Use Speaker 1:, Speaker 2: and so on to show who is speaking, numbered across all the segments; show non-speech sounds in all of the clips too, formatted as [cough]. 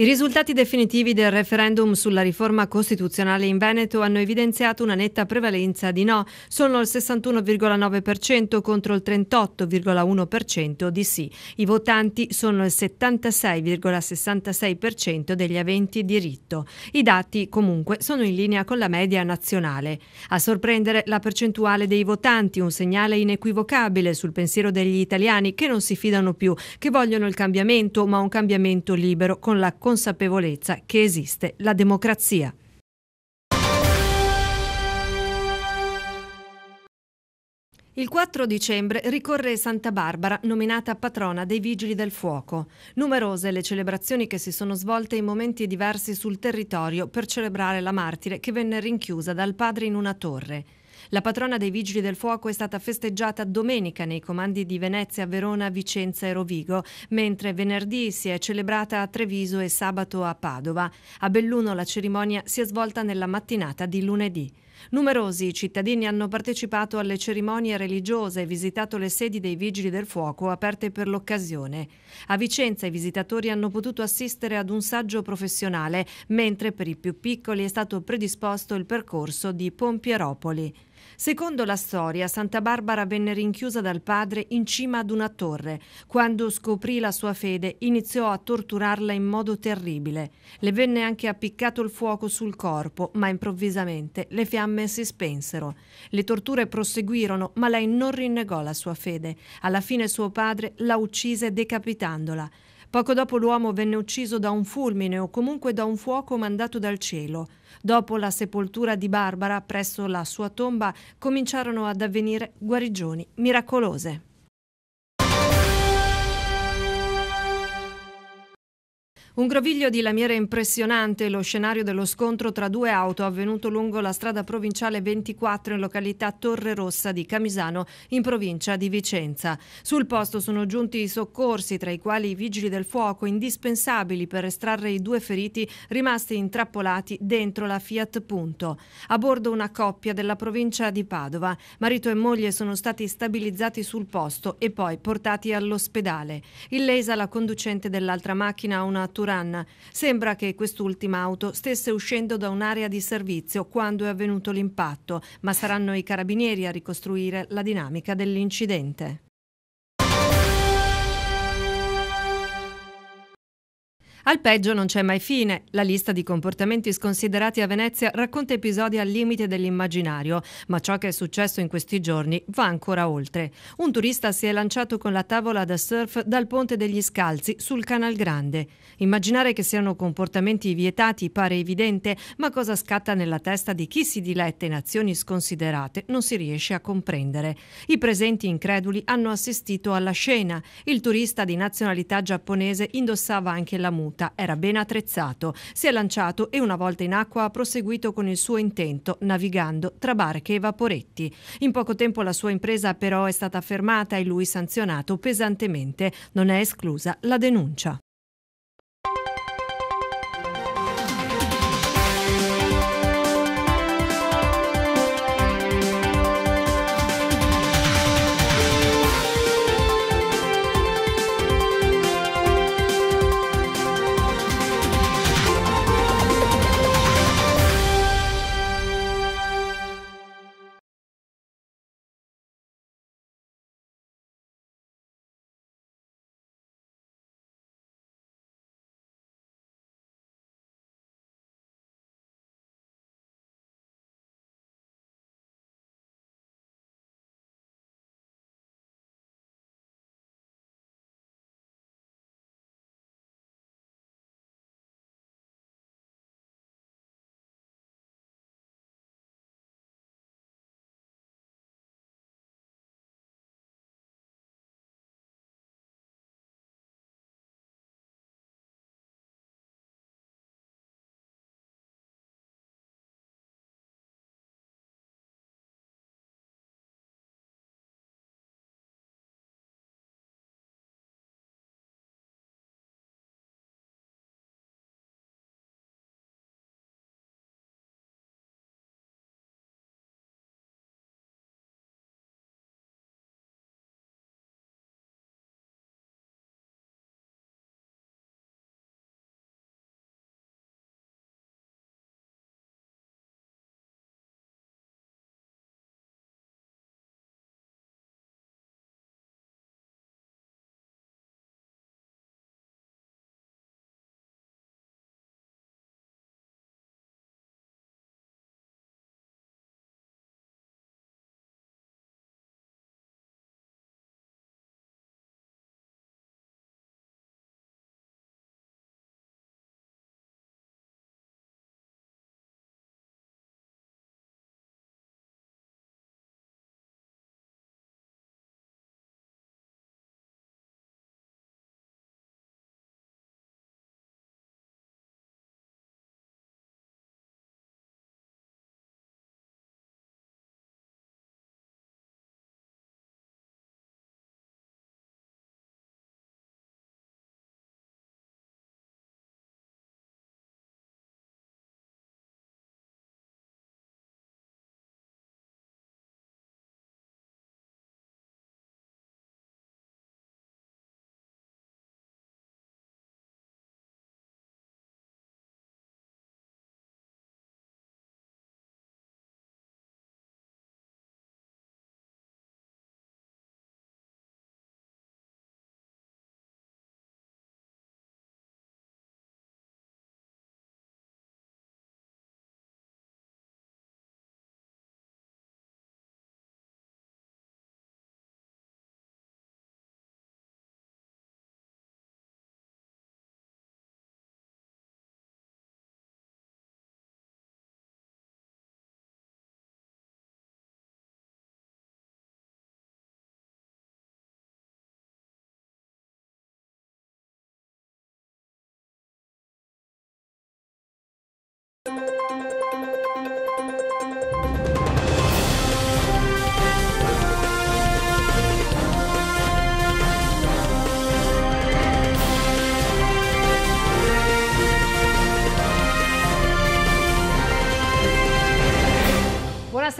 Speaker 1: I risultati definitivi del referendum sulla riforma costituzionale in Veneto hanno evidenziato una netta prevalenza di no, sono il 61,9% contro il 38,1% di sì. I votanti sono il 76,66% degli aventi diritto. I dati comunque sono in linea con la media nazionale. A sorprendere la percentuale dei votanti, un segnale inequivocabile sul pensiero degli italiani che non si fidano più, che vogliono il cambiamento, ma un cambiamento libero con la costruzione consapevolezza che esiste la democrazia. Il 4 dicembre ricorre Santa Barbara, nominata patrona dei Vigili del Fuoco. Numerose le celebrazioni che si sono svolte in momenti diversi sul territorio per celebrare la martire che venne rinchiusa dal padre in una torre. La patrona dei Vigili del Fuoco è stata festeggiata domenica nei comandi di Venezia, Verona, Vicenza e Rovigo, mentre venerdì si è celebrata a Treviso e sabato a Padova. A Belluno la cerimonia si è svolta nella mattinata di lunedì. Numerosi cittadini hanno partecipato alle cerimonie religiose e visitato le sedi dei Vigili del Fuoco aperte per l'occasione. A Vicenza i visitatori hanno potuto assistere ad un saggio professionale, mentre per i più piccoli è stato predisposto il percorso di Pompieropoli. Secondo la storia, Santa Barbara venne rinchiusa dal padre in cima ad una torre. Quando scoprì la sua fede, iniziò a torturarla in modo terribile. Le venne anche appiccato il fuoco sul corpo, ma improvvisamente le fiamme si spensero. Le torture proseguirono, ma lei non rinnegò la sua fede. Alla fine suo padre la uccise decapitandola. Poco dopo l'uomo venne ucciso da un fulmine o comunque da un fuoco mandato dal cielo. Dopo la sepoltura di Barbara presso la sua tomba cominciarono ad avvenire guarigioni miracolose. Un groviglio di lamiere impressionante, lo scenario dello scontro tra due auto avvenuto lungo la strada provinciale 24 in località Torre Rossa di Camisano, in provincia di Vicenza. Sul posto sono giunti i soccorsi, tra i quali i vigili del fuoco, indispensabili per estrarre i due feriti rimasti intrappolati dentro la Fiat Punto. A bordo una coppia della provincia di Padova. Marito e moglie sono stati stabilizzati sul posto e poi portati all'ospedale. Illesa la conducente dell'altra macchina, ha una Tura Duran. Sembra che quest'ultima auto stesse uscendo da un'area di servizio quando è avvenuto l'impatto, ma saranno i carabinieri a ricostruire la dinamica dell'incidente. Al peggio non c'è mai fine. La lista di comportamenti sconsiderati a Venezia racconta episodi al limite dell'immaginario, ma ciò che è successo in questi giorni va ancora oltre. Un turista si è lanciato con la tavola da surf dal ponte degli Scalzi sul Canal Grande. Immaginare che siano comportamenti vietati pare evidente, ma cosa scatta nella testa di chi si diletta in azioni sconsiderate non si riesce a comprendere. I presenti increduli hanno assistito alla scena. Il turista di nazionalità giapponese indossava anche la muta caduta, era ben attrezzato, si è lanciato e una volta in acqua ha proseguito con il suo intento, navigando tra barche e vaporetti. In poco tempo la sua impresa però è stata fermata e lui sanzionato pesantemente. Non è esclusa la denuncia.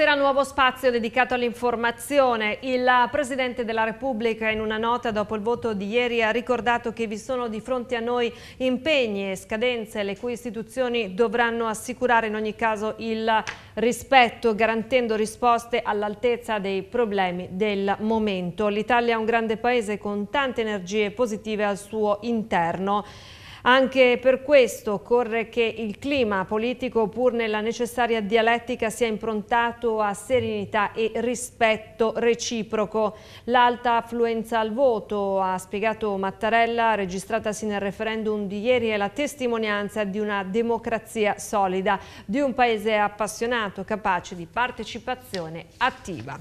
Speaker 1: Buonasera, nuovo spazio dedicato all'informazione. Il Presidente della Repubblica in una nota dopo il voto di ieri ha ricordato che vi sono di fronte a noi impegni e scadenze le cui istituzioni dovranno assicurare in ogni caso il rispetto garantendo risposte all'altezza dei problemi del momento. L'Italia è un grande paese con tante energie positive al suo interno. Anche per questo occorre che il clima politico, pur nella necessaria dialettica, sia improntato a serenità e rispetto reciproco. L'alta affluenza al voto, ha spiegato Mattarella, registratasi nel referendum di ieri, è la testimonianza di una democrazia solida, di un paese appassionato, capace di partecipazione attiva.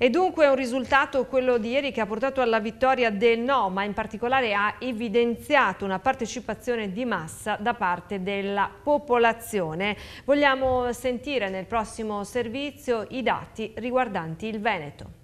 Speaker 1: E dunque un risultato, quello di ieri, che ha portato alla vittoria del no, ma in particolare ha evidenziato una partecipazione di massa da parte della popolazione. Vogliamo sentire nel prossimo servizio i dati riguardanti il Veneto.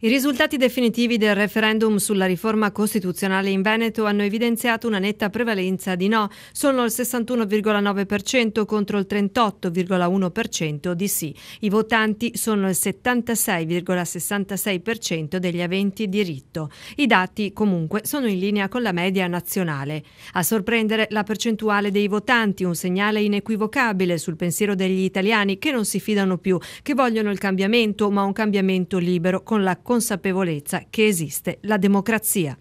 Speaker 1: I risultati definitivi del referendum sulla riforma costituzionale in Veneto hanno evidenziato una netta prevalenza di no, sono il 61,9% contro il 38,1% di sì. I votanti sono il 76,66% degli aventi diritto. I dati comunque sono in linea con la media nazionale. A sorprendere la percentuale dei votanti, un segnale inequivocabile sul pensiero degli italiani che non si fidano più, che vogliono il cambiamento, ma un cambiamento libero con la consapevolezza che esiste la democrazia.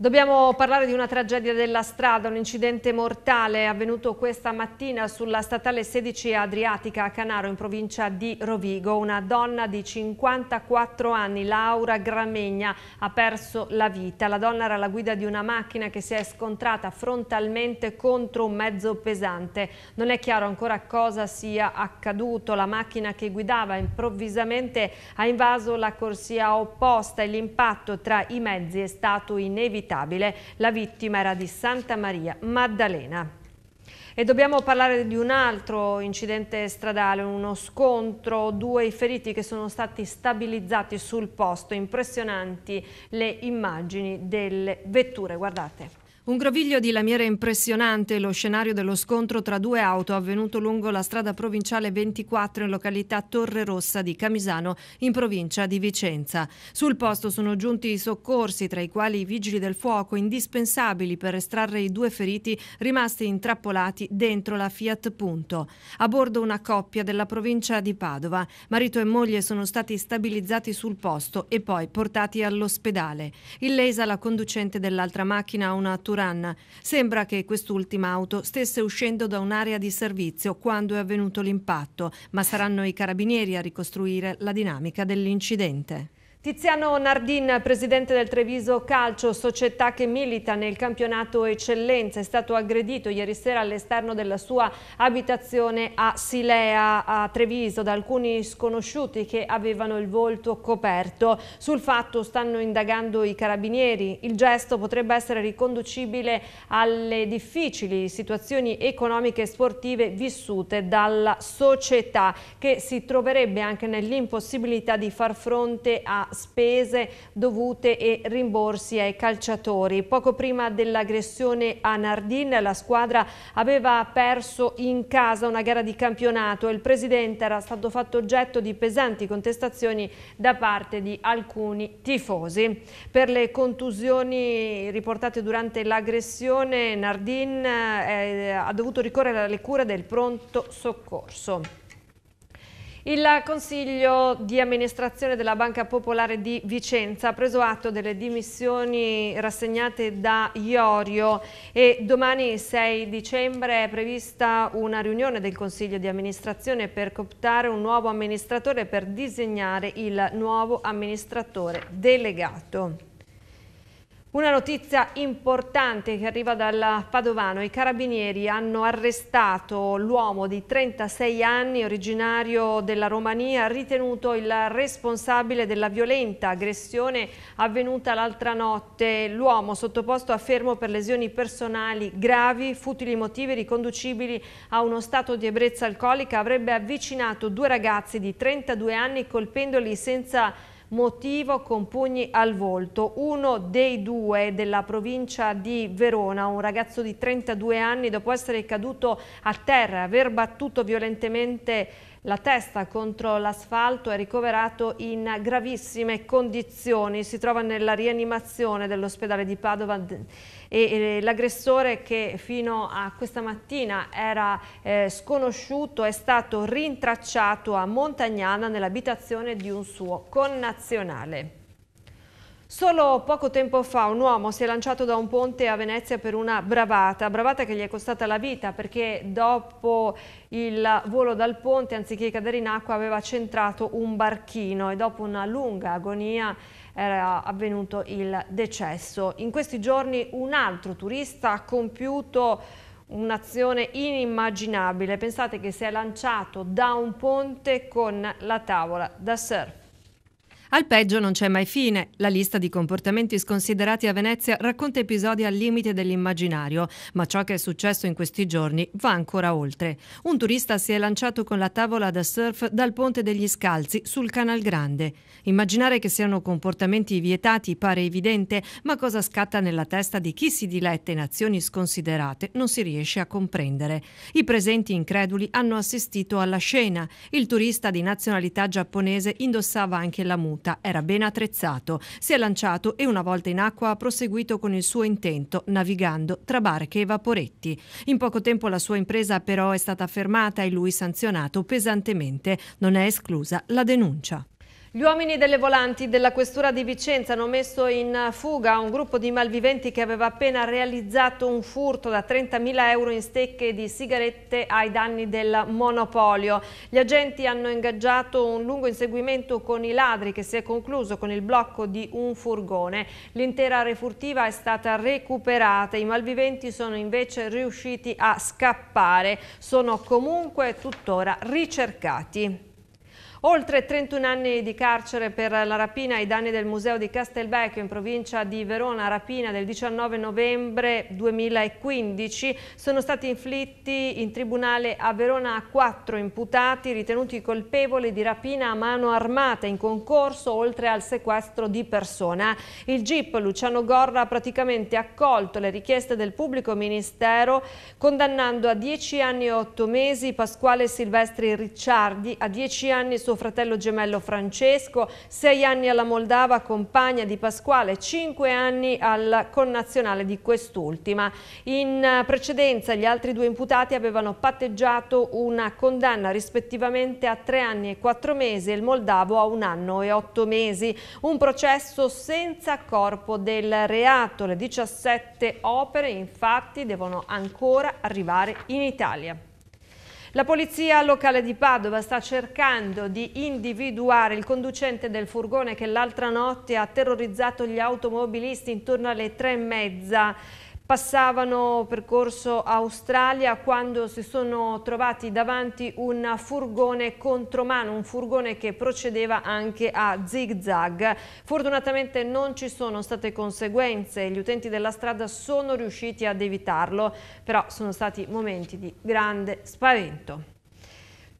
Speaker 1: Dobbiamo parlare di una tragedia della strada, un incidente mortale avvenuto questa mattina sulla statale 16 Adriatica a Canaro in provincia di Rovigo. Una donna di 54 anni, Laura Gramegna, ha perso la vita. La donna era alla guida di una macchina che si è scontrata frontalmente contro un mezzo pesante. Non è chiaro ancora cosa sia accaduto. La macchina che guidava improvvisamente ha invaso la corsia opposta e l'impatto tra i mezzi è stato inevitabile inevitabile. La vittima era di Santa Maria Maddalena. E dobbiamo parlare di un altro incidente stradale, uno scontro, due feriti che sono stati stabilizzati sul posto. Impressionanti le immagini delle vetture, guardate. Un groviglio di lamiere impressionante, lo scenario dello scontro tra due auto avvenuto lungo la strada provinciale 24 in località Torre Rossa di Camisano, in provincia di Vicenza. Sul posto sono giunti i soccorsi, tra i quali i vigili del fuoco, indispensabili per estrarre i due feriti rimasti intrappolati dentro la Fiat Punto. A bordo una coppia della provincia di Padova. Marito e moglie sono stati stabilizzati sul posto e poi portati all'ospedale. Illesa la conducente dell'altra macchina, ha una Tura Duran. Sembra che quest'ultima auto stesse uscendo da un'area di servizio quando è avvenuto l'impatto, ma saranno i carabinieri a ricostruire la dinamica dell'incidente. Tiziano Nardin, presidente del Treviso Calcio, società che milita nel campionato Eccellenza, è stato aggredito ieri sera all'esterno della sua abitazione a Silea, a Treviso, da alcuni sconosciuti che avevano il volto coperto. Sul fatto stanno indagando i carabinieri. Il gesto potrebbe essere riconducibile alle difficili situazioni economiche e sportive vissute dalla società, che si troverebbe anche nell'impossibilità di far fronte a spese dovute e rimborsi ai calciatori. Poco prima dell'aggressione a Nardin la squadra aveva perso in casa una gara di campionato e il presidente era stato fatto oggetto di pesanti contestazioni da parte di alcuni tifosi. Per le contusioni riportate durante l'aggressione Nardin eh, ha dovuto ricorrere alle cure del pronto soccorso. Il Consiglio di amministrazione della Banca Popolare di Vicenza ha preso atto delle dimissioni rassegnate da Iorio e domani 6 dicembre è prevista una riunione del Consiglio di amministrazione per cooptare un nuovo amministratore per disegnare il nuovo amministratore delegato. Una notizia importante che arriva dal Padovano. I carabinieri hanno arrestato l'uomo di 36 anni, originario della Romania, ritenuto il responsabile della violenta aggressione avvenuta l'altra notte. L'uomo sottoposto a fermo per lesioni personali gravi, futili motivi riconducibili a uno stato di ebbrezza alcolica, avrebbe avvicinato due ragazzi di 32 anni colpendoli senza motivo con pugni al volto. Uno dei due della provincia di Verona, un ragazzo di 32 anni, dopo essere caduto a terra, e aver battuto violentemente la testa contro l'asfalto, è ricoverato in gravissime condizioni, si trova nella rianimazione dell'ospedale di Padova e, l'aggressore che fino a questa mattina era eh, sconosciuto è stato rintracciato a Montagnana nell'abitazione di un suo connazionale. Solo poco tempo fa un uomo si è lanciato da un ponte a Venezia per una bravata, bravata che gli è costata la vita perché dopo il volo dal ponte, anziché cadere in acqua, aveva centrato un barchino e dopo una lunga agonia era avvenuto il decesso. In questi giorni un altro turista ha compiuto un'azione inimmaginabile. Pensate che si è lanciato da un ponte con la tavola da surf. Al peggio non c'è mai fine. La lista di comportamenti sconsiderati a Venezia racconta episodi al limite dell'immaginario, ma ciò che è successo in questi giorni va ancora oltre. Un turista si è lanciato con la tavola da surf dal ponte degli Scalzi sul Canal Grande. Immaginare che siano comportamenti vietati pare evidente, ma cosa scatta nella testa di chi si diletta in azioni sconsiderate non si riesce a comprendere. I presenti increduli hanno assistito alla scena. Il turista di nazionalità giapponese indossava anche la mucca tenuta, era ben attrezzato, si è lanciato e una volta in acqua ha proseguito con il suo intento, navigando tra barche e vaporetti. In poco tempo la sua impresa però è stata fermata e lui sanzionato pesantemente. Non è esclusa la denuncia. Gli uomini delle volanti della Questura di Vicenza hanno messo in fuga un gruppo di malviventi che aveva appena realizzato un furto da 30.000 euro in stecche di sigarette ai danni del monopolio. Gli agenti hanno ingaggiato un lungo inseguimento con i ladri che si è concluso con il blocco di un furgone. L'intera refurtiva è stata recuperata, i malviventi sono invece riusciti a scappare, sono comunque tuttora ricercati. Oltre 31 anni di carcere per la rapina ai danni del Museo di Castelvecchio in provincia di Verona, rapina del 19 novembre 2015. Sono stati inflitti in tribunale a Verona a quattro imputati ritenuti colpevoli di rapina a mano armata in concorso oltre al sequestro di persona. Il GIP Luciano Gorra ha praticamente accolto le richieste del pubblico ministero condannando a 10 anni e 8 mesi Pasquale Silvestri Ricciardi a 10 anni e suo fratello gemello Francesco, sei anni alla Moldava, compagna di Pasquale, cinque anni al connazionale di quest'ultima. In precedenza gli altri due imputati avevano patteggiato una condanna rispettivamente a tre anni e quattro mesi e il moldavo a un anno e otto mesi. Un processo senza corpo del reato. Le 17 opere infatti devono ancora arrivare in Italia. La polizia locale di Padova sta cercando di individuare il conducente del furgone che l'altra notte ha terrorizzato gli automobilisti intorno alle tre e mezza passavano percorso Australia quando si sono trovati davanti un furgone contromano, un furgone che procedeva anche a zig zag. Fortunatamente non ci sono state conseguenze, gli utenti della strada sono riusciti ad evitarlo, però sono stati momenti di grande spavento.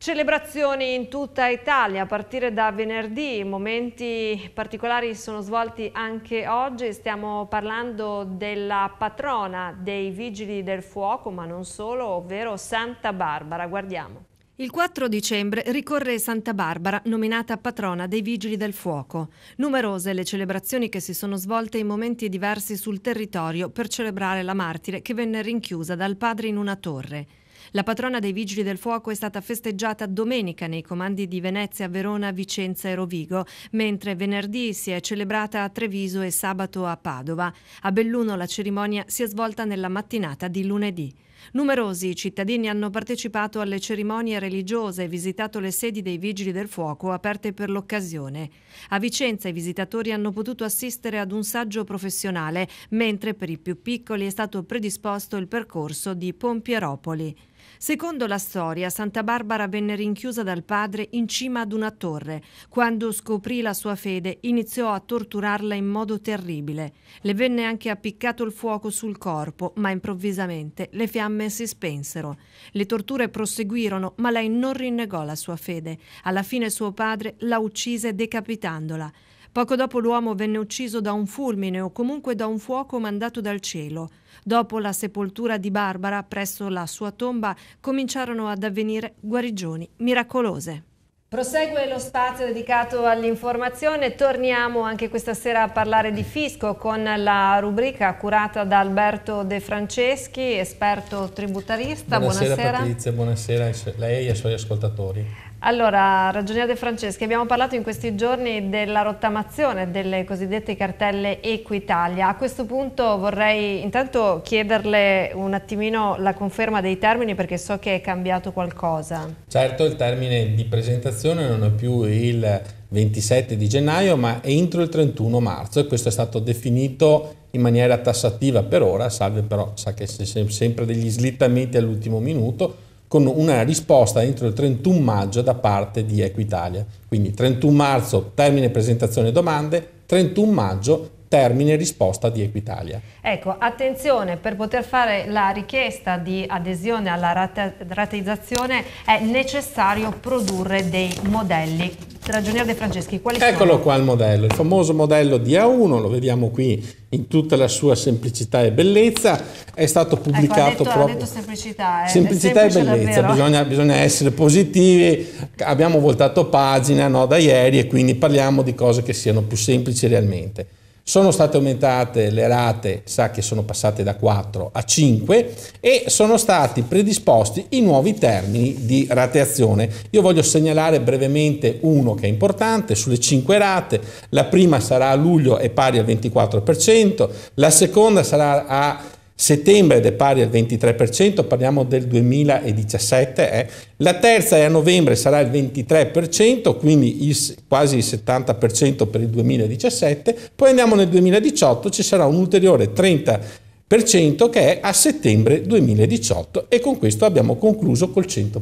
Speaker 1: Celebrazioni in tutta Italia a partire da venerdì, momenti particolari sono svolti anche oggi, stiamo parlando della patrona dei Vigili del Fuoco, ma non solo, ovvero Santa Barbara, guardiamo. Il 4 dicembre ricorre Santa Barbara, nominata patrona dei Vigili del Fuoco. Numerose le celebrazioni che si sono svolte in momenti diversi sul territorio per celebrare la martire che venne rinchiusa dal padre in una torre. La patrona dei Vigili del Fuoco è stata festeggiata domenica nei comandi di Venezia, Verona, Vicenza e Rovigo, mentre venerdì si è celebrata a Treviso e sabato a Padova. A Belluno la cerimonia si è svolta nella mattinata di lunedì. Numerosi cittadini hanno partecipato alle cerimonie religiose e visitato le sedi dei Vigili del Fuoco aperte per l'occasione. A Vicenza i visitatori hanno potuto assistere ad un saggio professionale, mentre per i più piccoli è stato predisposto il percorso di Pompieropoli. Secondo la storia, Santa Barbara venne rinchiusa dal padre in cima ad una torre. Quando scoprì la sua fede, iniziò a torturarla in modo terribile. Le venne anche appiccato il fuoco sul corpo, ma improvvisamente le fiamme si spensero. Le torture proseguirono, ma lei non rinnegò la sua fede. Alla fine suo padre la uccise decapitandola. Poco dopo l'uomo venne ucciso da un fulmine o comunque da un fuoco mandato dal cielo. Dopo la sepoltura di Barbara, presso la sua tomba, cominciarono ad avvenire guarigioni miracolose. Prosegue lo spazio dedicato all'informazione, torniamo anche questa sera a parlare di fisco con la rubrica curata da Alberto De Franceschi, esperto tributarista. Buonasera, buonasera.
Speaker 2: Patrizia, buonasera a lei e ai suoi ascoltatori.
Speaker 1: Allora, ragioniere De Franceschi, abbiamo parlato in questi giorni della rottamazione delle cosiddette cartelle Equitalia. A questo punto vorrei intanto chiederle un attimino la conferma dei termini perché so che è cambiato qualcosa.
Speaker 2: Certo, il termine di presentazione non è più il 27 di gennaio ma è entro il 31 marzo e questo è stato definito in maniera tassativa per ora, salve però sa che sono sempre degli slittamenti all'ultimo minuto con una risposta entro il 31 maggio da parte di Equitalia. Quindi 31 marzo termine presentazione domande, 31 maggio termine risposta di Equitalia.
Speaker 1: Ecco, attenzione, per poter fare la richiesta di adesione alla rate rateizzazione è necessario produrre dei modelli Ragionier De Franceschi, quali Eccolo sono? qua
Speaker 2: il modello, il famoso modello di A1, lo vediamo qui in tutta la sua semplicità e bellezza, è stato pubblicato ecco, ha detto, proprio... Ha detto
Speaker 1: semplicità, eh. semplicità e bellezza, bisogna,
Speaker 2: bisogna, essere positivi, abbiamo voltato pagina no, da ieri e quindi parliamo di cose che siano più semplici realmente. Sono state aumentate le rate, sa che sono passate da 4 a 5 e sono stati predisposti i nuovi termini di rateazione. Io voglio segnalare brevemente uno che è importante, sulle 5 rate, la prima sarà a luglio e pari al 24%, la seconda sarà a settembre ed è pari al 23%, parliamo del 2017, eh. la terza è a novembre sarà il 23%, quindi il, quasi il 70% per il 2017, poi andiamo nel 2018, ci sarà un ulteriore 30% che è a settembre 2018 e con questo abbiamo concluso col 100%.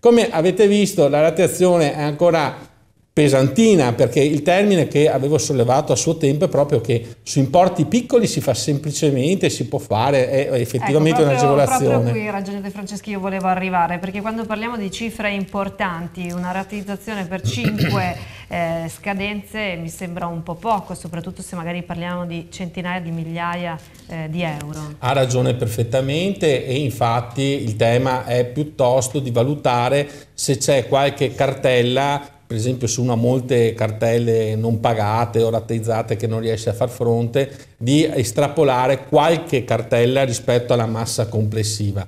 Speaker 2: Come avete visto la radiazione è ancora pesantina, perché il termine che avevo sollevato a suo tempo è proprio che su importi piccoli si fa semplicemente, si può fare, è effettivamente ecco, proprio, un'agevolazione. Proprio qui,
Speaker 1: ragione De Franceschi, io volevo arrivare, perché quando parliamo di cifre importanti, una ratizzazione per 5 [coughs] eh, scadenze mi sembra un po' poco, soprattutto se magari parliamo di centinaia di migliaia eh, di euro.
Speaker 2: Ha ragione perfettamente e infatti il tema è piuttosto di valutare se c'è qualche cartella per esempio su una molte cartelle non pagate o rateizzate che non riesce a far fronte, di estrapolare qualche cartella rispetto alla massa complessiva.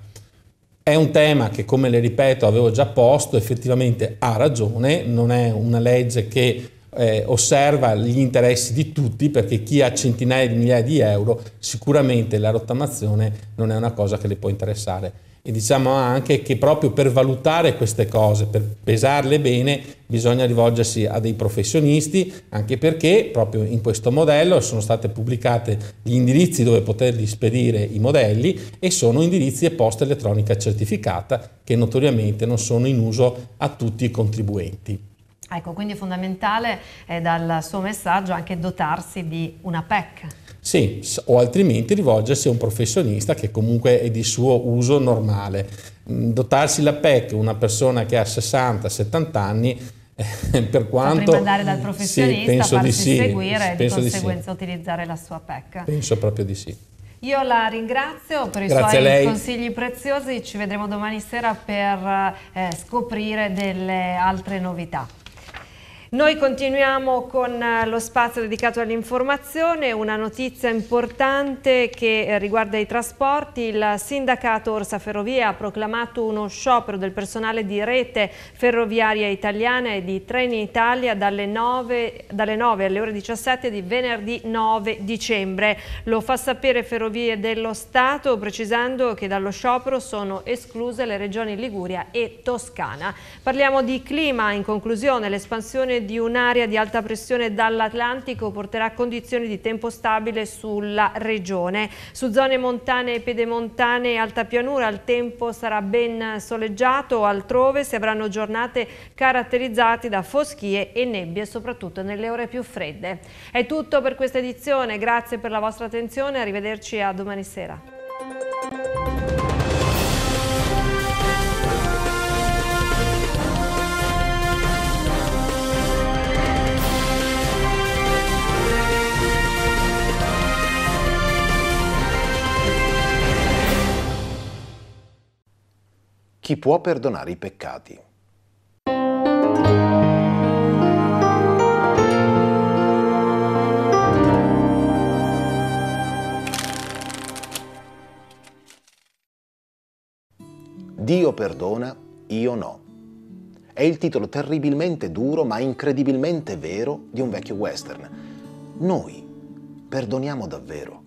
Speaker 2: È un tema che, come le ripeto, avevo già posto, effettivamente ha ragione, non è una legge che eh, osserva gli interessi di tutti perché chi ha centinaia di migliaia di euro sicuramente la rottamazione non è una cosa che le può interessare e diciamo anche che proprio per valutare queste cose, per pesarle bene, bisogna rivolgersi a dei professionisti, anche perché proprio in questo modello sono state pubblicate gli indirizzi dove poterli spedire i modelli e sono indirizzi e posta elettronica certificata che notoriamente non sono in uso a tutti i contribuenti.
Speaker 1: Ecco, quindi è fondamentale eh, dal suo messaggio anche dotarsi di una PEC.
Speaker 2: Sì, o altrimenti rivolgersi a un professionista che comunque è di suo uso normale. Mm, dotarsi la PEC, una persona che ha 60-70 anni, [laughs] eh, per quanto prima andare dal mm, professionista, sì, farsi sì, seguire e di conseguenza
Speaker 1: di sì. utilizzare la sua PEC. Penso proprio di sì. Io la ringrazio per i suoi consigli preziosi, ci vedremo domani sera per eh, scoprire delle altre novità. Noi continuiamo con eh, lo spazio dedicato all'informazione, una notizia importante che eh, riguarda i trasporti. Il sindacato Orsa Ferrovie ha proclamato uno sciopero del personale di rete ferroviaria italiana e di Treni Italia dalle 9, dalle 9 alle ore 17 di venerdì 9 dicembre. Lo fa sapere Ferrovie dello Stato precisando che dallo sciopero sono escluse le regioni Liguria e Toscana. Parliamo di clima in conclusione, l'espansione di un'area di alta pressione dall'Atlantico porterà condizioni di tempo stabile sulla regione. Su zone montane e pedemontane e alta pianura il tempo sarà ben soleggiato, altrove si avranno giornate caratterizzate da foschie e nebbie, soprattutto nelle ore più fredde. È tutto per questa edizione, grazie per la vostra attenzione, arrivederci a domani sera.
Speaker 3: chi può perdonare i peccati. Dio perdona, io no. È il titolo terribilmente duro ma incredibilmente vero di un vecchio western. Noi perdoniamo davvero.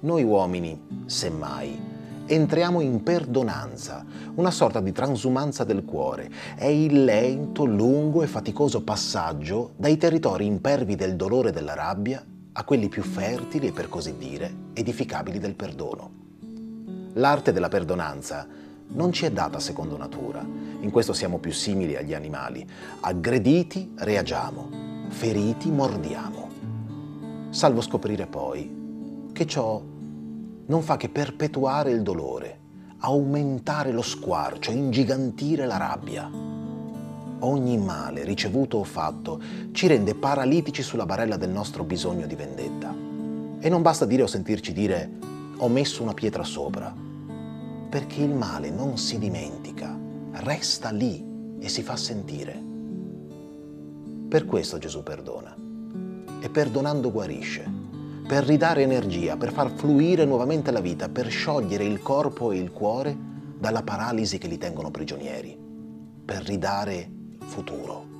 Speaker 3: Noi uomini, semmai, entriamo in perdonanza, una sorta di transumanza del cuore. È il lento, lungo e faticoso passaggio dai territori impervi del dolore e della rabbia a quelli più fertili e per così dire edificabili del perdono. L'arte della perdonanza non ci è data secondo natura, in questo siamo più simili agli animali. Aggrediti reagiamo, feriti mordiamo. Salvo scoprire poi che ciò non fa che perpetuare il dolore, aumentare lo squarcio, ingigantire la rabbia. Ogni male ricevuto o fatto ci rende paralitici sulla barella del nostro bisogno di vendetta. E non basta dire o sentirci dire ho messo una pietra sopra, perché il male non si dimentica, resta lì e si fa sentire. Per questo Gesù perdona e perdonando guarisce per ridare energia, per far fluire nuovamente la vita, per sciogliere il corpo e il cuore dalla paralisi che li tengono prigionieri, per ridare futuro.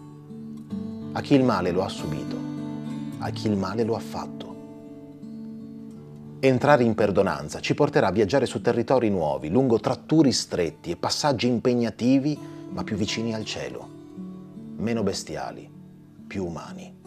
Speaker 3: A chi il male lo ha subito, a chi il male lo ha fatto. Entrare in perdonanza ci porterà a viaggiare su territori nuovi, lungo tratturi stretti e passaggi impegnativi, ma più vicini al cielo, meno bestiali, più umani.